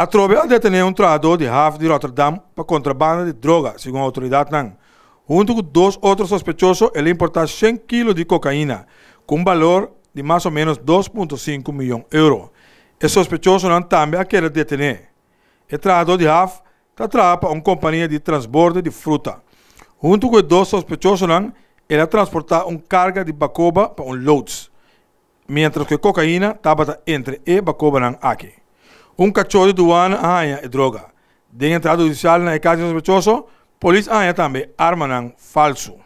A é detenido um trabalhador de Havre de Rotterdam para contrabando de droga, segundo a autoridade. NAN. Junto com dois outros sospechosos, ele importou 100 kg de cocaína, com valor de mais ou menos 2,5 milhões de euros. O sospechoso não também aquele detener. O trabalhador de Havre está para uma companhia de transbordo de fruta. Junto com dois sospechosos, não, ele transportou uma carga de bacoba para um loads, enquanto que cocaína estava entre e bacoba não aqui. Un cachorro de ah ya droga. De judicial en el caso sospechoso, polis ah, ya también arma falso.